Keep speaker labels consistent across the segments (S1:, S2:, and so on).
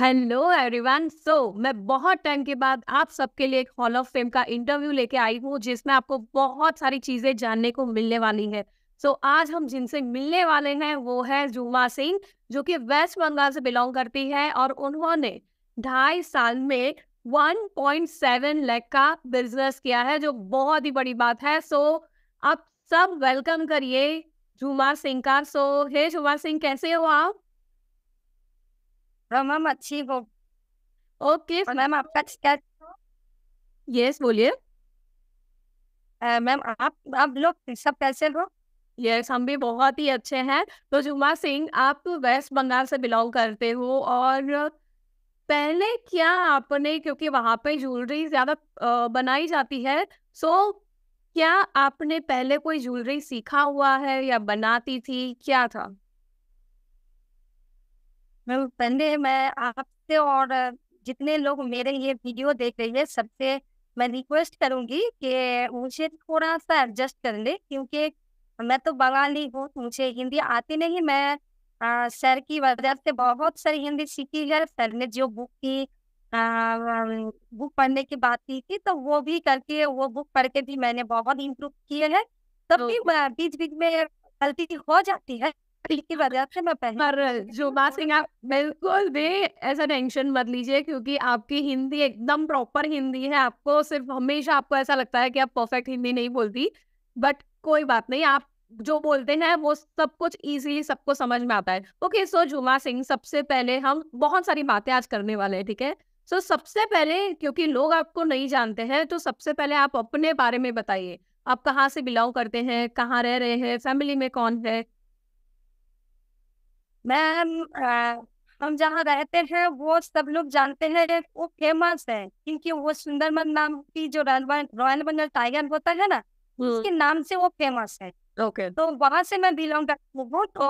S1: Hello everyone so मैं बहुत time के बाद आप सबके लिए एक हॉल ऑफ फेम का इंटरव्यू लेके आई हूँ जिसमें आपको बहुत सारी चीजें जानने को मिलने वाली है सो so, आज हम जिनसे मिलने वाले हैं वो है जुमा सिंह जो कि वेस्ट बंगाल से बिलोंग करती है और उन्होंने ढाई साल में 1.7 लाख का बिजनेस किया है जो बहुत ही बड़ी बात है सो so, आप सब वेलकम करिए जुमा सिंह का सो so, हे जुमा सिंह कैसे हो आप
S2: अच्छी हो ओके मैम आपका क्या यस बोलिए मैम आप आप
S1: लोग सब कैसे हो यस हम भी बहुत ही अच्छे हैं तो जुमा सिंह आप वेस्ट बंगाल से बिलोंग करते हो और पहले क्या आपने क्योंकि वहां पे ज्वेलरी ज़्यादा बनाई जाती है सो क्या आपने पहले कोई ज्वेलरी सीखा हुआ है या बनाती थी क्या था
S2: मैं पहले मैं आपसे और जितने लोग मेरे ये वीडियो देख रहे हैं सबसे मैं रिक्वेस्ट करूंगी कि मुझे थोड़ा सा एडजस्ट कर ले क्योंकि मैं तो बंगाली हूँ मुझे हिंदी आती नहीं मैं आ, सर की वजह से बहुत सारी हिंदी सीखी है सर ने जो बुक की बुक पढ़ने की बात की थी तो वो भी करके वो बुक पढ़ के भी मैंने बहुत इम्प्रूव किए हैं तब तो भी बीच बीच में गलती हो जाती है सिंह
S1: आप बिल्कुल भी ऐसा टेंशन मत लीजिए क्योंकि आपकी हिंदी एकदम प्रॉपर हिंदी है आपको सिर्फ हमेशा आपको ऐसा लगता है कि आप परफेक्ट हिंदी नहीं बोलती बट कोई बात नहीं आप जो बोलते हैं वो सब कुछ इजीली सबको समझ में आता है ओके सो जुमा सिंह सबसे पहले हम बहुत सारी बातें आज करने वाले हैं ठीक है सो so, सबसे पहले क्योंकि लोग आपको नहीं जानते हैं तो सबसे पहले आप अपने बारे में बताइए आप कहाँ से बिलोंग करते
S2: हैं कहाँ रह रहे हैं फैमिली में कौन है मैम हम जहाँ रहते हैं वो सब लोग जानते हैं वो फेमस है क्योंकि वो सुंदरमन नाम की जो रॉयल बंगल टाइगर होता है ना उसके हम्म। नाम से वो फेमस है ओके तो वहां से मैं बिलोंग करती हूँ तो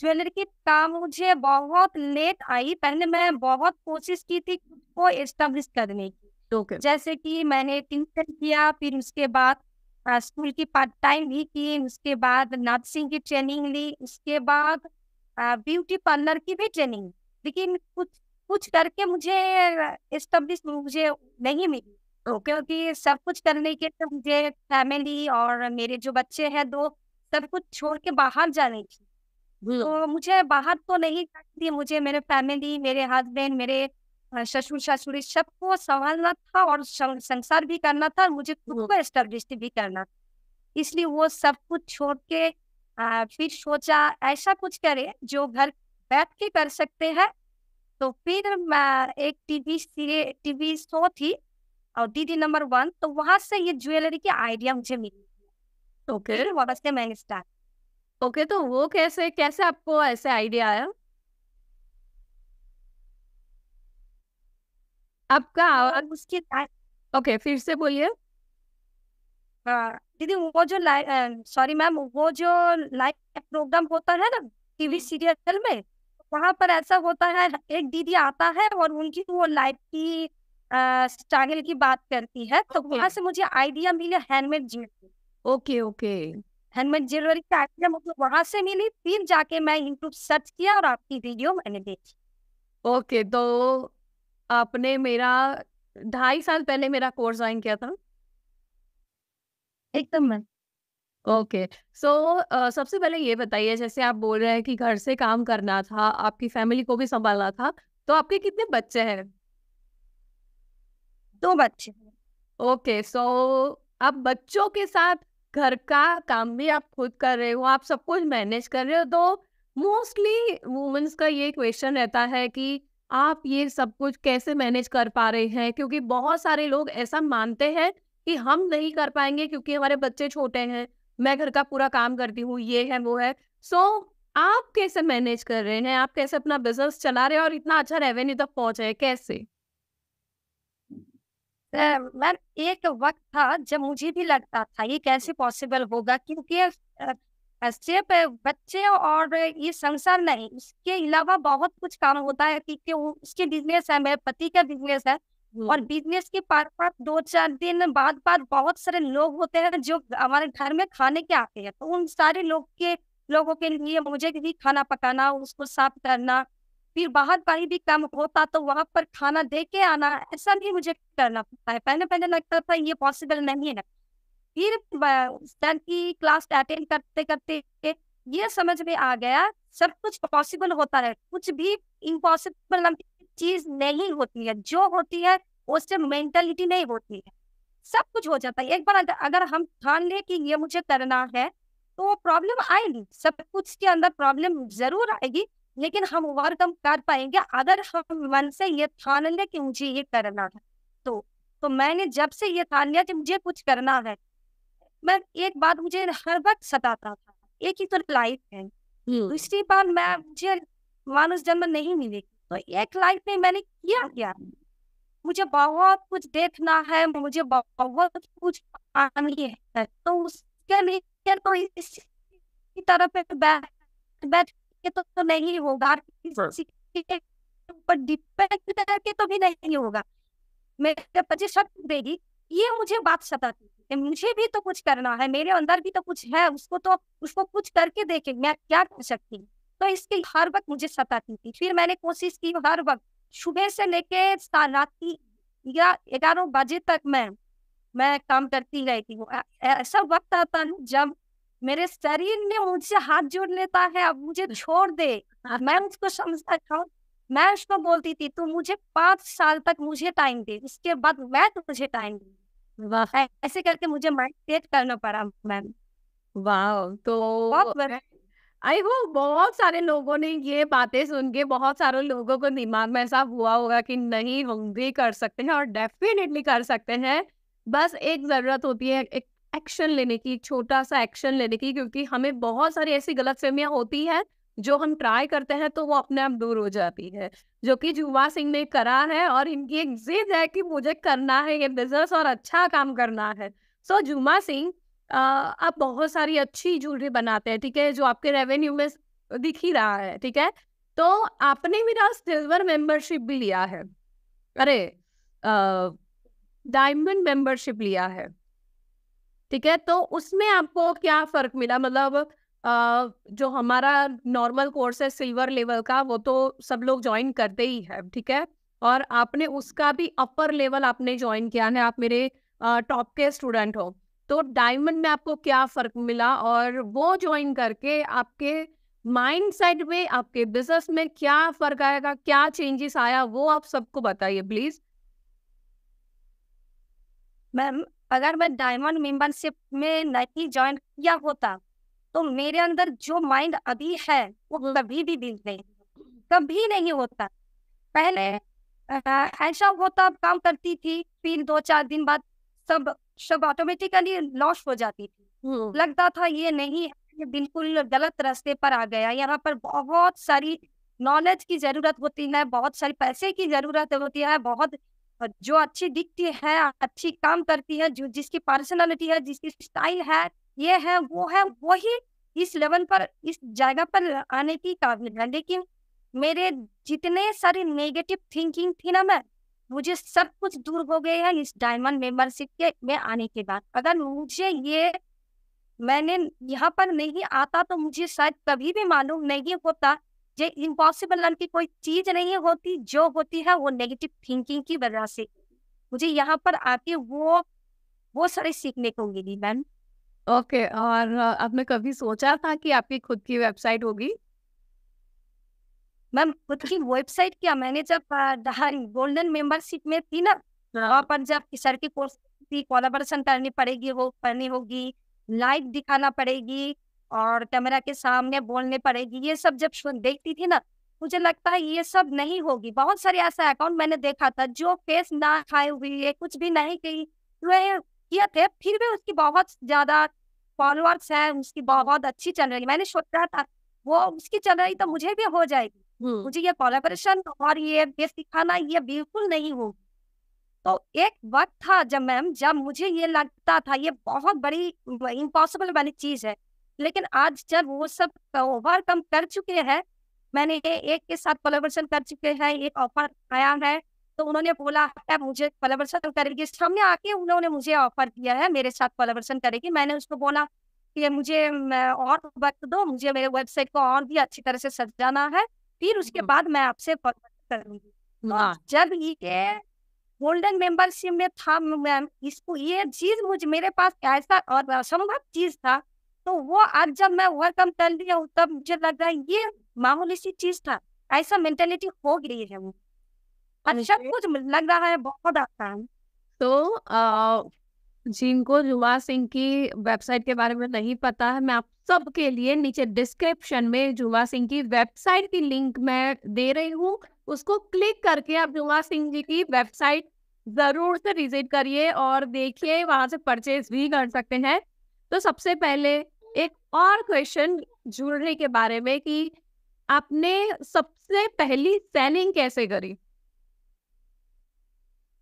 S2: ज्वेलरी की काम मुझे बहुत लेट आई पहले मैं बहुत कोशिश की थी वो एस्टेब्लिश करने की ओके जैसे कि मैंने ट्यूशन किया फिर उसके बाद स्कूल की पार्ट टाइम भी की उसके बाद नर्सिंग की ट्रेनिंग ली उसके बाद ब्यूटी पार्लर की भी ट्रेनिंग लेकिन कुछ कुछ करके मुझे स्टब्लिश मुझे नहीं मिली तो क्योंकि सब कुछ करने के लिए मुझे फैमिली और मेरे जो बच्चे हैं दो सब कुछ छोड़ के बाहर जाने की हम्म। तो मुझे बाहर तो नहीं जाती मुझे मेरे फैमिली मेरे हस्बैंड मेरे ससुर सासुरी सबको संभालना था और संसार भी करना था मुझे खुद हम्म। को स्टेब्लिश भी करना इसलिए वो सब कुछ छोड़ के फिर सोचा ऐसा कुछ करे जो घर बैठ के कर सकते हैं तो फिर मैं एक टीवी सीरियल टीवी शो थी और दीदी नंबर वन तो वहां से ये ज्वेलरी की आइडिया मुझे मिली तो ओके वापस से मैंने स्टार्ट ओके तो वो कैसे कैसे आपको ऐसे आइडिया आया आपका तो आवाज उसके ओके फिर से बोलिए दीदी वो जो लाइव सॉरी मैम वो जो लाइव प्रोग्राम होता है ना टीवी सीरियल हम्म। में वहां पर ऐसा होता है एक दीदी आता है और उनकी वो लाइफ की स्टाइल की बात करती है तो वहां से मुझे आइडिया मिला handmade jewellery okay okay handmade jewellery का आइडिया मुझे वहां से मिली फिर जाके मैं यूट्यूब सर्च किया और आपकी वीडियो मैंने देखी ओके तो आपने
S1: मेरा ढाई साल पहले मेरा कोर्स ज्वाइन किया था एकदम मैम ओके सो सबसे पहले ये बताइए जैसे आप बोल रहे हैं कि घर से काम करना था आपकी फैमिली को भी संभालना था तो आपके कितने बच्चे हैं दो बच्चे ओके सो आप बच्चों के साथ घर का काम भी आप खुद कर रहे हो आप सब कुछ मैनेज कर रहे हो तो मोस्टली वुमेन्स का ये क्वेश्चन रहता है कि आप ये सब कुछ कैसे मैनेज कर पा रहे हैं क्योंकि बहुत सारे लोग ऐसा मानते हैं कि हम नहीं कर पाएंगे क्योंकि हमारे बच्चे छोटे हैं मैं घर का पूरा काम करती हूँ ये है वो है सो so, आप कैसे मैनेज कर रहे हैं आप कैसे अपना बिजनेस चला रहे हैं और इतना अच्छा रेवेन्यू तक पहुंचे कैसे
S2: मैम एक वक्त था जब मुझे भी लगता था ये कैसे पॉसिबल होगा क्योंकि सिर्फ बच्चे और ये संसार नहीं इसके अलावा बहुत कुछ काम होता है कि उसके बिजनेस है मेरे पति का बिजनेस है और बिजनेस के पार पार दो चार दिन बाद बाद बहुत सारे लोग होते हैं जो हमारे घर में खाने के आते हैं तो उन सारे लोग के लोगों के लिए मुझे भी खाना पकाना उसको साफ करना फिर बाहर पानी भी कम होता तो वहां पर खाना दे के आना ऐसा भी मुझे करना पड़ता है पहले पहले लगता था ये पॉसिबल नहीं है फिर की क्लास अटेंड करते करते ये समझ में आ गया सब कुछ पॉसिबल होता है कुछ भी इम्पॉसिबल चीज नहीं होती है जो होती है उससे मेंटेलिटी नहीं होती है सब कुछ हो जाता है एक बार अगर हम ठान ले कि ये मुझे करना है तो वो प्रॉब्लम आएगी सब कुछ के अंदर प्रॉब्लम जरूर आएगी लेकिन हम ओवरकम कर पाएंगे अगर हम मन से ये ठान ले कि मुझे ये करना है तो तो मैंने जब से ये ठान लिया कि मुझे कुछ करना है मैं एक बात मुझे हर वक्त सताता था एक ही तो लाइफ है दूसरी बार मैं मुझे मानुष जन्म नहीं मिलेगी तो एक लाइफ में मैंने किया क्या मुझे बहुत कुछ देखना है मुझे बहुत कुछ आनी है तो उसके लिए तो इसी तरह पे बैठ बैठ के तो नहीं होगा डिपेंड हाँ। करके तो भी नहीं होगा मेरे शक देगी ये मुझे बात सताती है मुझे भी तो कुछ करना है मेरे अंदर भी तो कुछ है उसको तो उसको कुछ करके देखे मैं क्या कर सकती हूँ तो इसकी हर वक्त मुझे सताती थी फिर मैंने कोशिश की हर वक्त सुबह से लेके रात ग्यारह बजे तक मैं मैं काम करती रहती हूँ ऐसा वक्त आता है जब मेरे शरीर ने मुझसे हाथ जोड़ लेता है अब मुझे छोड़ दे मैं उसको समझता था मैं उसको बोलती थी तू मुझे पांच साल तक मुझे टाइम दे उसके बाद मैं तो तुझे टाइम दू ऐसे करके मुझे माइंड सेट करना पड़ा मैम वाह तो आई होप बहुत सारे लोगों ने ये
S1: बातें सुन के बहुत सारे लोगों को दिमाग में ऐसा हुआ होगा कि नहीं हम भी कर सकते हैं और डेफिनेटली कर सकते हैं बस एक ज़रूरत होती है एक एक्शन लेने की छोटा सा एक्शन लेने की क्योंकि हमें बहुत सारी ऐसी गलत फहमियाँ होती हैं जो हम ट्राई करते हैं तो वो अपने आप दूर हो जाती है जो कि जुवा सिंह ने करा है और इनकी एक जिद है कि मुझे करना है ये बिजनेस और अच्छा काम करना है सो so, जुमा सिंह आप बहुत सारी अच्छी ज्वेलरी बनाते हैं ठीक है जो आपके रेवेन्यू में दिख ही रहा है ठीक है तो आपने मेरा सिल्वर मेंबरशिप भी लिया है अरे डायमंड मेंबरशिप लिया है ठीक है तो उसमें आपको क्या फर्क मिला मतलब Uh, जो हमारा नॉर्मल कोर्स है सिल्वर लेवल का वो तो सब लोग ज्वाइन करते ही है ठीक है और आपने उसका भी अपर लेवल आपने ज्वाइन किया है आप मेरे टॉप के स्टूडेंट हो तो डायमंड में आपको क्या फर्क मिला और वो ज्वाइन करके आपके माइंड सेट में आपके बिजनेस में क्या फर्क आएगा क्या चेंजेस आया वो आप सबको बताइए प्लीज
S2: मैम अगर मैं डायमंड मेंबरशिप में नहीं ज्वाइन किया होता तो मेरे अंदर जो माइंड अभी है वो हम्म। कभी भी बिल्ड नहीं कभी नहीं होता पहले ऐसा होता काम करती थी फिर दो चार दिन बाद सब सब ऑटोमेटिकली लॉस हो जाती थी हम्म। लगता था ये नहीं ये बिल्कुल गलत रास्ते पर आ गया यहाँ पर बहुत सारी नॉलेज की जरूरत होती है बहुत सारी पैसे की जरूरत होती है बहुत जो अच्छी दिखती है अच्छी काम करती है जो जिसकी पर्सनालिटी है जिसकी स्टाइल है ये है वो है वही इस लेवल पर इस जगह पर आने की काबिल है लेकिन मेरे जितने सारे नेगेटिव थिंकिंग थी ना मैं मुझे सब कुछ दूर हो गया है इस डायमंड मेंबरशिप के में आने के बाद अगर मुझे ये मैंने यहाँ पर नहीं आता तो मुझे शायद कभी भी मालूम नहीं होता ये इम्पॉसिबल नाम की कोई चीज नहीं होती जो होती है वो नेगेटिव थिंकिंग की वजह से मुझे यहाँ पर आके वो वो सारे सीखने को मिली मैम ओके okay, और आपने कभी सोचा था कि आपकी खुद की वेबसाइट होगी मैम खुद की वेबसाइट क्या मैंने जब गोल्डन मेंबरशिप में थी ना हाँ। वहाँ पर जब सर की कोर्स की कोलाबोरेशन करनी पड़ेगी वो करनी होगी लाइव दिखाना पड़ेगी और कैमरा के सामने बोलने पड़ेगी ये सब जब देखती थी ना मुझे लगता है ये सब नहीं होगी बहुत सारे ऐसा अकाउंट मैंने देखा था जो फेस ना खाए हुए कुछ भी नहीं की किए थे फिर भी उसकी बहुत ज्यादा फॉलोअर्स है उसकी बहुत अच्छी चल रही मैंने सोचा था वो उसकी चल रही तो मुझे भी हो जाएगी हम्म। मुझे ये कॉलेबरेशन और ये ये सिखाना ये बिल्कुल नहीं हो तो एक वक्त था जब मैम जब मुझे ये लगता था ये बहुत बड़ी इम्पॉसिबल वाली चीज है लेकिन आज जब वो सब ओवरकम कर चुके हैं मैंने एक के साथ कोलेबरेशन कर चुके हैं एक ऑफर आया है तो उन्होंने बोला है मुझे कोलेबरेशन करेगी सामने आके उन्होंने मुझे ऑफर दिया है मेरे साथ कोलेबरेशन करेगी मैंने उसको बोला कि मुझे और वक्त दो मुझे मेरे वेबसाइट को और भी अच्छी तरह से सजाना है फिर उसके हाँ। बाद मैं आपसे करूंगी तो हाँ। जब ये गोल्डन मेंबरशिप में था मैम इसको ये चीज मुझे मेरे पास ऐसा और असंभव चीज था तो वो आज जब मैं ओवरकम कर लिया हूँ तब मुझे लग रहा है ये मामूली सी चीज था ऐसा मेंटेलिटी हो गई है वो अच्छा कुछ लग रहा है बहुत आसान तो आ, जिनको जुमा सिंह की वेबसाइट के बारे में
S1: नहीं पता है मैं आप सबके लिए नीचे डिस्क्रिप्शन में जुमा सिंह की वेबसाइट की लिंक मैं दे रही हूँ उसको क्लिक करके आप जुमा सिंह जी की वेबसाइट जरूर से विजिट करिए और देखिए वहां से परचेज भी कर सकते हैं तो सबसे पहले एक और क्वेश्चन जुड़ने के बारे में कि आपने
S2: सबसे पहली सेलिंग कैसे करी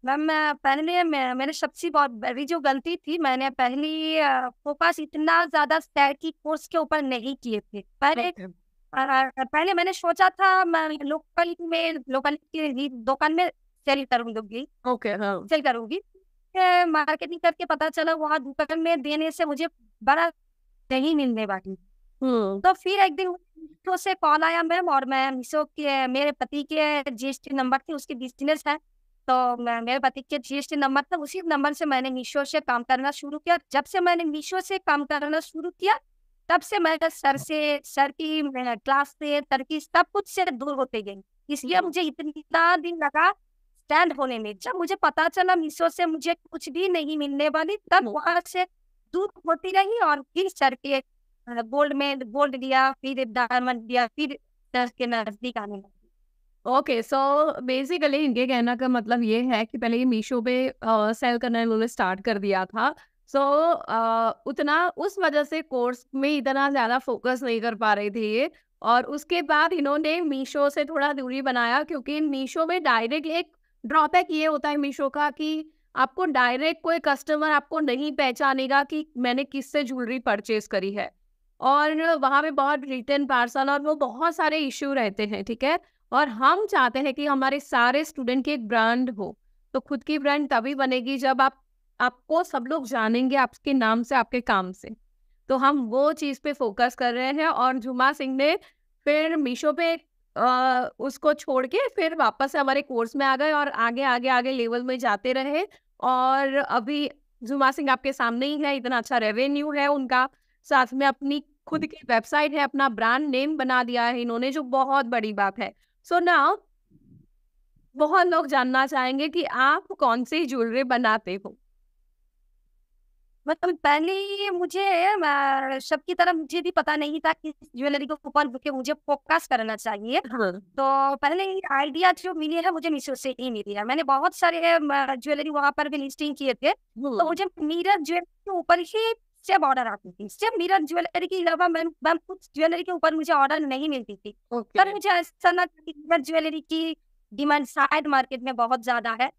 S2: मैम मैं पहले मैं, मैंने सबसे बहुत बड़ी जो गलती थी मैंने पहली फोकस इतना ज्यादा तैरकी कोर्स के ऊपर नहीं किए थे पहले पहले मैंने सोचा था मैं लोकल में लोकल की दुकान में सेल करूंगी ओके हाँ. सेल करूंगी मार्केटिंग करके पता चला वहाँ दुकान में देने से मुझे बड़ा नहीं मिलने वाली हम्म। तो फिर एक दिन तो से कॉल आया मैम और मैं मिसो के मेरे पति के जीएसटी नंबर थे उसके बिजनेस है तो मेरे पति के जीएसटी नंबर था उसी नंबर से मैंने मीशो से काम करना शुरू किया जब से मैंने मीशो से काम करना शुरू किया तब से मैं सर से सर की क्लास से तरकी सब कुछ से दूर होते गई इसलिए हम्म। मुझे इतना दिन लगा स्टैंड होने में जब मुझे पता चला मीशो से मुझे कुछ भी नहीं मिलने वाली तब हम्म। वहां से दूर होती रही और फिर सर के गोल्ड में गोल्ड दिया फिर डायमंड दिया फिर सर के नजदीक आने लगा
S1: ओके सो बेसिकली इनके कहना का मतलब ये है कि पहले ये मीशो पे सेल करना इन्होंने स्टार्ट कर दिया था सो so, uh, उतना उस वजह से कोर्स में इतना ज़्यादा फोकस नहीं कर पा रहे थे ये और उसके बाद इन्होंने मीशो से थोड़ा दूरी बनाया क्योंकि मीशो में डायरेक्ट एक ड्रॉबैक ये होता है मीशो का कि आपको डायरेक्ट कोई कस्टमर आपको नहीं पहचानेगा कि मैंने किससे ज्वेलरी परचेज करी है और वहाँ पे बहुत रिटर्न पार्सल और वो बहुत सारे इश्यू रहते हैं ठीक है और हम चाहते हैं कि हमारे सारे स्टूडेंट की एक ब्रांड हो तो खुद की ब्रांड तभी बनेगी जब आप आपको सब लोग जानेंगे आपके नाम से आपके काम से तो हम वो चीज पे फोकस कर रहे हैं और झुमा सिंह ने फिर मीशो पे आ, उसको छोड़ के फिर वापस से हमारे कोर्स में आ गए और आगे आगे आगे लेवल में जाते रहे और अभी जुमा सिंह आपके सामने ही है इतना अच्छा रेवेन्यू है उनका साथ में अपनी खुद की वेबसाइट है अपना ब्रांड नेम बना दिया है इन्होंने जो बहुत बड़ी बात है सो so नाउ बहुत लोग जानना चाहेंगे कि आप कौन सी
S2: ज्वेलरी बनाते हो मतलब पहले ही मुझे सबकी तरह मुझे भी पता नहीं था कि ज्वेलरी को ऊपर मुझे फोकस करना चाहिए हाँ। तो पहले आइडिया जो मिली है मुझे मीशो से ही मिली है मैंने बहुत सारे ज्वेलरी वहां पर भी लिस्टिंग किए थे हाँ। तो मुझे मीरा ज्वेलरी के ऊपर ही जब ऑर्डर आती थी जब मीरा ज्वेलरी के अलावा मैम मैम कुछ ज्वेलरी के ऊपर मुझे ऑर्डर नहीं मिलती थी okay. पर मुझे ऐसा ना मीरा ज्वेलरी की डिमांड शायद मार्केट में बहुत ज्यादा है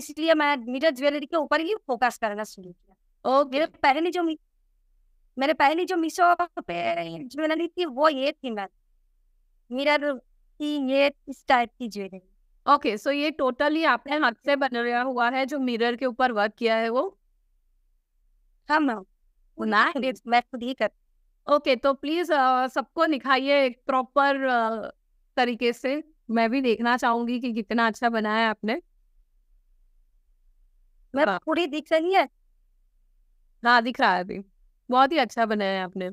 S2: इसलिए मैं मीरा ज्वेलरी के ऊपर ही फोकस करना शुरू किया okay. मेरे पहले जो मेरे पहले जो मीशो पे ज्वेलरी थी वो ये थी मैम मीरा की ये इस टाइप की ज्वेलरी ओके सो ये टोटली आपने हाथ से बनाया हुआ है जो
S1: मिरर के ऊपर वर्क किया है वो हाँ मैम ना तो मैं खुद ही कर ओके तो प्लीज सबको दिखाइए एक प्रॉपर तरीके से मैं भी देखना चाहूंगी कि कितना अच्छा बनाया है आपने मैं हाँ। पूरी दिख रही है हाँ दिख रहा है अभी बहुत ही अच्छा बनाया है आपने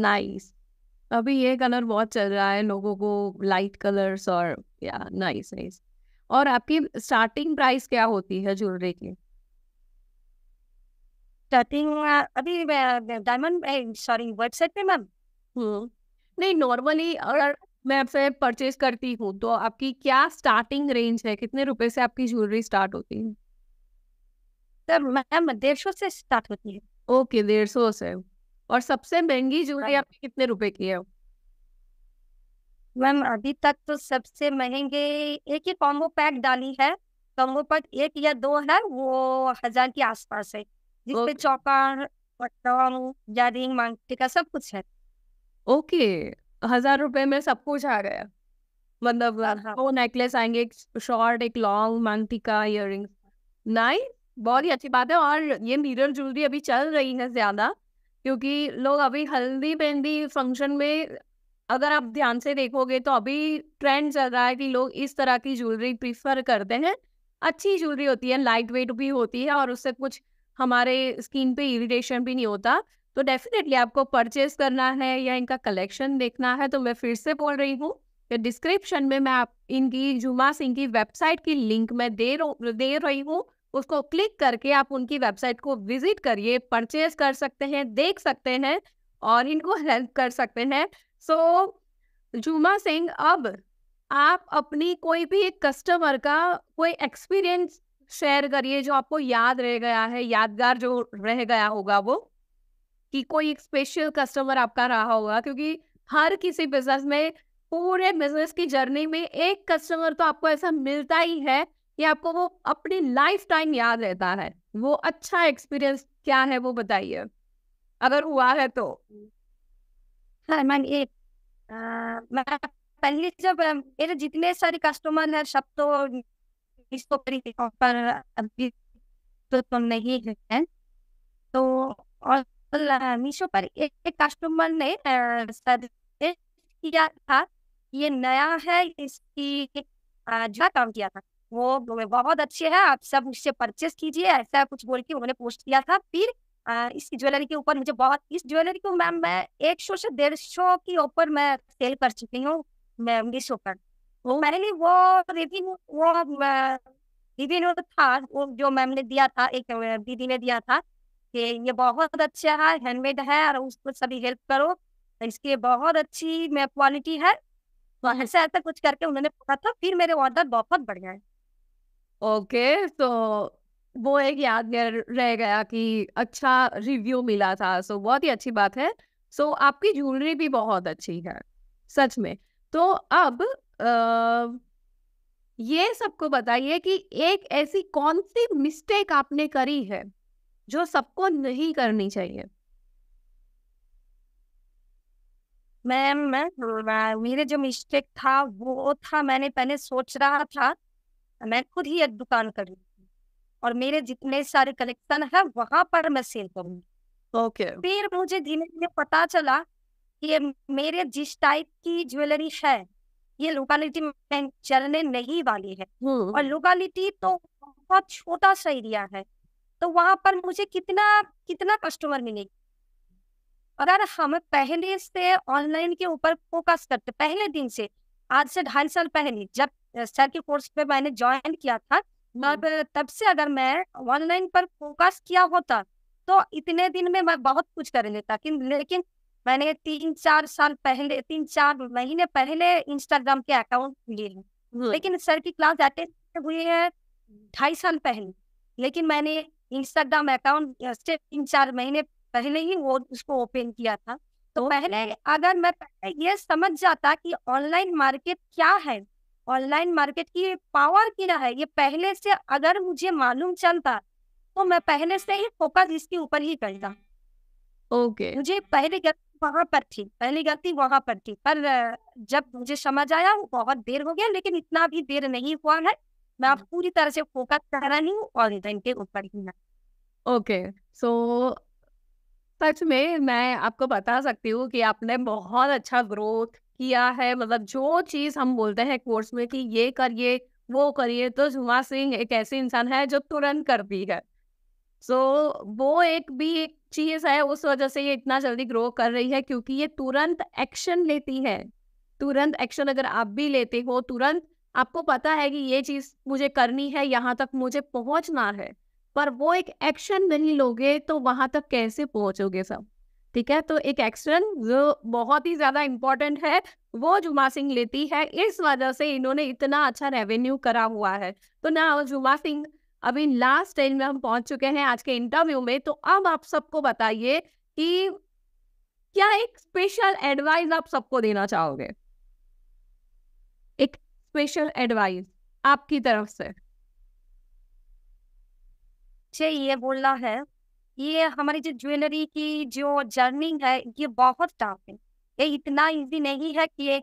S1: नाइस अभी ये कलर बहुत चल रहा है लोगों को लाइट कलर्स और या नाइस नाइस और आपकी स्टार्टिंग
S2: प्राइस क्या होती है ज्वेलरी की स्टार्टिंग uh, अभी डायमंड सॉरी वेबसाइट पे मैम हम्म, नहीं नॉर्मली
S1: अगर मैं आपसे परचेज करती हूँ तो आपकी क्या स्टार्टिंग रेंज है कितने रुपए से आपकी ज्वेलरी स्टार्ट होती है सर मैम डेढ़ सौ से स्टार्ट होती है ओके
S2: डेढ़ सौ से और सबसे महंगी ज्वेलरी हाँ। आपकी कितने रुपए की है मैम अभी तक तो सबसे महंगे एक ही कॉम्बो पैक डाली है कॉम्बो पैक एक या दो है वो हजार के आसपास है जिसमें चौकर इयरिंग मांग टीका सब कुछ है ओके हजार रुपए
S1: में सब कुछ आ गया मतलब हाँ, हाँ। वो नेकलेस आएंगे एक शॉर्ट एक लॉन्ग मांगटिका इयर नाइन बहुत ही अच्छी बात है और ये मिरर ज्वेलरी अभी चल रही है ज्यादा क्योंकि लोग अभी हल्दी मेहंदी फंक्शन में अगर आप ध्यान से देखोगे तो अभी ट्रेंड चल रहा है कि लोग इस तरह की ज्वेलरी प्रीफर करते हैं अच्छी ज्वेलरी होती है लाइट वेट भी होती है और उससे कुछ हमारे स्किन पे इरिटेशन भी नहीं होता तो डेफिनेटली आपको परचेज करना है या इनका कलेक्शन देखना है तो मैं फिर से बोल रही हूँ कि डिस्क्रिप्शन में मैं आप इनकी जुमा सिंह की वेबसाइट की लिंक में दे दे रही हूँ उसको क्लिक करके आप उनकी वेबसाइट को विजिट करिए परचेज कर सकते हैं देख सकते हैं और इनको हेल्प कर सकते हैं सो so, जुमा सिंह अब आप अपनी कोई भी एक कस्टमर का कोई एक्सपीरियंस शेयर करिए जो आपको याद रह गया है यादगार जो रह गया होगा वो कि कोई एक स्पेशल कस्टमर आपका रहा होगा क्योंकि हर किसी बिजनेस में पूरे बिजनेस की जर्नी में एक कस्टमर तो आपको ऐसा मिलता ही है कि आपको वो अपनी लाइफ टाइम याद रहता है वो अच्छा एक्सपीरियंस क्या है वो बताइए
S2: अगर हुआ है तो हाँ, मैं ये मैं पहले जब मेरे जितने सारे कस्टमर हैं सब तो इसको तो पर अभी तो तो नहीं है तो और मीशो पर एक, एक कस्टमर ने सजेस्ट किया था ये नया है इसकी झा काम किया था वो बहुत अच्छे है आप सब उससे परचेस कीजिए ऐसा कुछ बोल के उन्होंने पोस्ट किया था फिर इस ज्वेलरी के ऊपर मुझे बहुत इस ज्वेलरी को मैम मैं एक सौ से डेढ़ सौ की ऊपर मैं सेल कर चुकी हूँ मैम इस ऊपर वो मेरे लिए वो रेवेन्यू वो रिव्यू था वो जो मैम ने दिया था एक दीदी ने दिया था कि ये बहुत अच्छा है हैंडमेड है और उसको सभी हेल्प करो इसके बहुत अच्छी क्वालिटी है तो ऐसा ऐसा कुछ करके उन्होंने पूछा था फिर मेरे ऑर्डर बहुत बढ़ गए
S1: ओके तो वो एक यादगार रह गया कि अच्छा रिव्यू मिला था सो बहुत ही अच्छी बात है सो आपकी ज्वेलरी भी बहुत अच्छी है सच में तो अब आ, ये सबको बताइए कि एक ऐसी कौन सी मिस्टेक आपने करी है जो सबको नहीं करनी चाहिए
S2: मैम मैं मेरे जो मिस्टेक था वो था मैंने पहले सोच रहा था मैं खुद ही एक दुकान कर रही और मेरे जितने सारे कलेक्शन है वहां पर मैं सेल करूंगी ओके okay. फिर मुझे धीरे धीरे पता चला कि मेरे जिस टाइप की ज्वेलरी है ये लोकालिटी में चलने नहीं वाली है hmm. और लोकालिटी तो बहुत छोटा सा एरिया है तो वहां पर मुझे कितना कितना कस्टमर मिलेगी अगर हम पहले से ऑनलाइन के ऊपर फोकस करते पहले दिन से आज से ढाई साल पहले जब सर के कोर्स पे मैंने ज्वाइन किया था तब हाँ। तब से अगर मैं ऑनलाइन पर फोकस किया होता तो इतने दिन में मैं बहुत कुछ कर लेता लेकिन मैंने तीन चार साल पहले तीन चार महीने पहले इंस्टाग्राम के अकाउंट खुले हैं हाँ। लेकिन सर की क्लास अटेंड हुए है ढाई साल पहले लेकिन मैंने इंस्टाग्राम अकाउंट से तीन चार महीने पहले ही वो उसको ओपन किया था तो पहले अगर मैं ये समझ जाता कि ऑनलाइन मार्केट क्या है ऑनलाइन मार्केट की पावर क्या है ये पहले से अगर मुझे मालूम चलता तो मैं पहले से ही फोकस इसके ऊपर ही करता ओके okay. मुझे पहली गलती वहां पर थी पहली गलती वहां पर थी पर जब मुझे समझ आया बहुत देर हो गया लेकिन इतना भी देर नहीं हुआ है मैं आप पूरी तरह से फोकस कर रही हूँ और इनके ऊपर ही ना
S1: ओके सो सच में मैं आपको बता सकती हूँ कि आपने बहुत अच्छा ग्रोथ किया है मतलब जो चीज हम बोलते हैं कोर्स में कि ये करिए वो करिए तो जुमा सिंह एक ऐसे इंसान है जो तुरंत करती है सो so, वो एक भी एक चीज है उस वजह से ये इतना जल्दी ग्रो कर रही है क्योंकि ये तुरंत एक्शन लेती है तुरंत एक्शन अगर आप भी लेते हो तुरंत आपको पता है कि ये चीज मुझे करनी है यहाँ तक मुझे पहुंचना है पर वो एक एक्शन नहीं लोगे तो वहां तक कैसे पहुंचोगे सब ठीक है तो एक एक्सटर्न जो बहुत ही ज्यादा इम्पोर्टेंट है वो जुमा सिंह लेती है इस वजह से इन्होंने इतना अच्छा रेवेन्यू करा हुआ है तो ना जुमा सिंह अभी लास्ट स्टेज में हम पहुंच चुके हैं आज के इंटरव्यू में तो अब आप सबको बताइए कि क्या एक स्पेशल एडवाइस आप सबको देना चाहोगे
S2: एक स्पेशल एडवाइस आपकी तरफ से ये बोलना है ये हमारी जो ज्वेलरी की जो जर्नी है ये बहुत टफ है ये इतना इजी नहीं है कि ये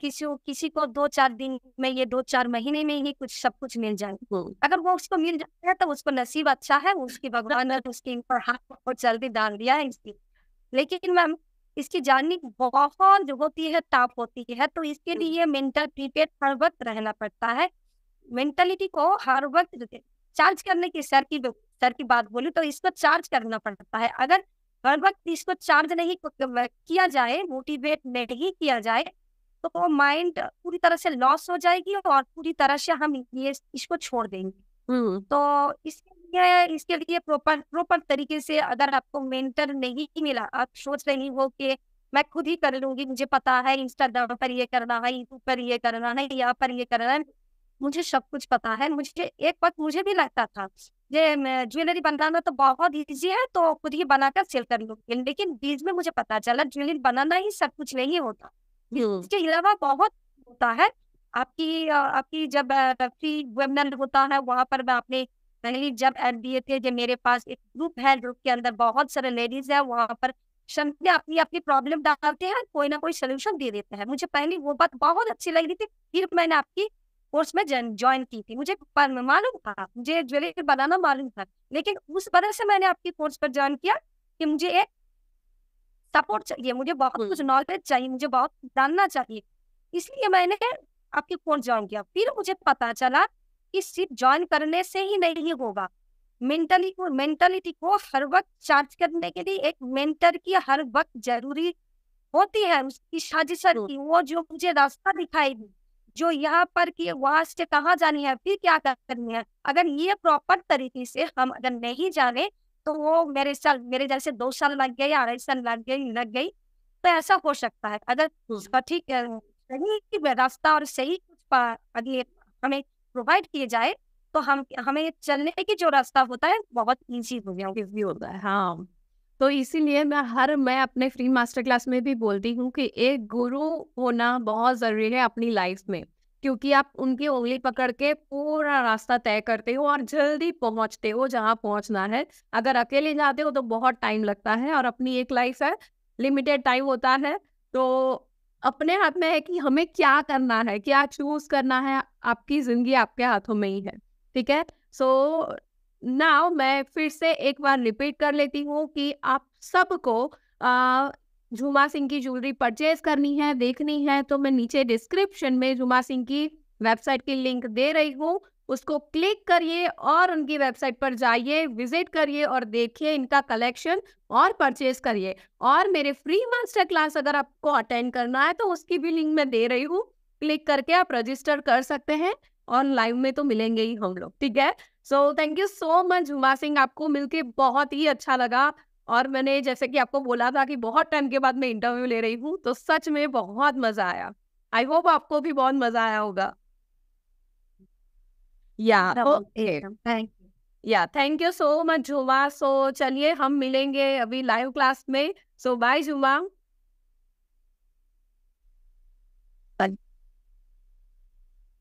S2: किसी किसी को दो चार दिन में ये दो चार महीने में ही कुछ सब कुछ मिल जाए हम्म। अगर वो उसको मिल जाता है तो उसको नसीब अच्छा है उसकी भगवान ने उसके ऊपर हाथ और जल्दी डाल दिया है इसकी लेकिन मैम इसकी जर्नी बहुत होती है टफ होती है तो इसके हम्म। लिए मेंटल प्रिपेयर हर वक्त रहना पड़ता है मेंटलिटी को हर वक्त चार्ज करने की सर की सर की बात बोली तो इसको चार्ज करना पड़ता है अगर हर वक्त इसको चार्ज नहीं किया जाए मोटिवेट नहीं किया जाए तो माइंड पूरी तरह से लॉस हो जाएगी और पूरी तरह से हम ये इसको छोड़ देंगे हम्म। तो इसके लिए इसके लिए प्रॉपर प्रॉपर तरीके से अगर आपको मेंटर नहीं मिला आप सोच रहे हो कि मैं खुद ही कर लूंगी मुझे पता है इंस्टाग्राम पर ये करना है यूट्यूब पर ये करना है यहाँ पर ये करना है मुझे सब कुछ पता है मुझे एक वक्त मुझे भी लगता था ये ज्वेलरी बनाना तो बहुत ईजी है तो खुद ही बनाकर सेल कर लूंगी लेकिन बीच में मुझे पता चला ज्वेलरी बनाना ही सब कुछ नहीं होता हम्म। इसके अलावा बहुत होता है आपकी आपकी जब फ्री वेबिनार होता है वहां पर मैं अपने पहले जब एम बी ए थे जब मेरे पास एक ग्रुप है ग्रुप के अंदर बहुत सारे लेडीज है वहां पर सबने अपनी अपनी प्रॉब्लम डालते हैं कोई ना कोई सोल्यूशन दे देते हैं मुझे पहले वो बात बहुत अच्छी लग रही थी फिर मैंने आपकी कोर्स में ज्वाइन की थी मुझे मालूम था मुझे ज्वेलरी बनाना मालूम था लेकिन उस वजह से मैंने आपके कोर्स पर ज्वाइन किया कि मुझे एक सपोर्ट चाहिए मुझे बहुत कुछ हम्म। नॉलेज चाहिए मुझे बहुत जानना चाहिए इसलिए मैंने आपके कोर्स ज्वाइन किया फिर मुझे पता चला कि सिर्फ ज्वाइन करने से ही नहीं होगा मेंटली को मेंटलिटी को हर वक्त चार्ज करने के लिए एक मेंटर की हर वक्त जरूरी होती है उसकी साजिश हम्म। वो जो मुझे रास्ता दिखाई दी जो यहाँ पर की वास्ट कहाँ जानी है फिर क्या करनी है अगर ये प्रॉपर तरीके से हम अगर नहीं जाने तो वो मेरे साल मेरे जैसे दो साल लग गए अढ़ाई साल लग गई लग गई तो ऐसा हो सकता है अगर ठीक सही रास्ता और सही कुछ अगले हमें प्रोवाइड किए जाए तो हम हमें चलने की जो रास्ता होता है बहुत ईजी हो गया होता है हाँ तो
S1: इसीलिए मैं हर मैं अपने फ्री मास्टर क्लास में भी बोलती हूँ कि एक गुरु होना बहुत ज़रूरी है अपनी लाइफ में क्योंकि आप उनकी उंगली पकड़ के पूरा रास्ता तय करते हो और जल्दी पहुंचते हो जहाँ पहुंचना है अगर अकेले जाते हो तो बहुत टाइम लगता है और अपनी एक लाइफ है लिमिटेड टाइम होता है तो अपने हाथ में है कि हमें क्या करना है क्या चूज करना है आपकी जिंदगी आपके हाथों में ही है ठीक है सो नाउ मैं फिर से एक बार रिपीट कर लेती हूँ कि आप सबको झुमा सिंह की ज्वेलरी परचेज करनी है देखनी है तो मैं नीचे डिस्क्रिप्शन में झुमा सिंह की वेबसाइट की लिंक दे रही हूँ उसको क्लिक करिए और उनकी वेबसाइट पर जाइए विजिट करिए और देखिए इनका कलेक्शन और परचेज करिए और मेरे फ्री मास्टर क्लास अगर आपको अटेंड करना है तो उसकी भी लिंक मैं दे रही हूँ क्लिक करके आप रजिस्टर कर सकते हैं और लाइव में तो मिलेंगे ही हम लोग ठीक है so thank you so much Huma Singh आपको मिलके बहुत ही अच्छा लगा और मैंने जैसे कि आपको बोला था कि बहुत टाइम के बाद मैं इंटरव्यू ले रही हूँ तो सच में बहुत मजा आया आई होप आपको भी बहुत मजा आया होगा या थैंक या थैंक यू सो मच जुमा सो चलिए हम मिलेंगे अभी लाइव क्लास में सो बाय जुमा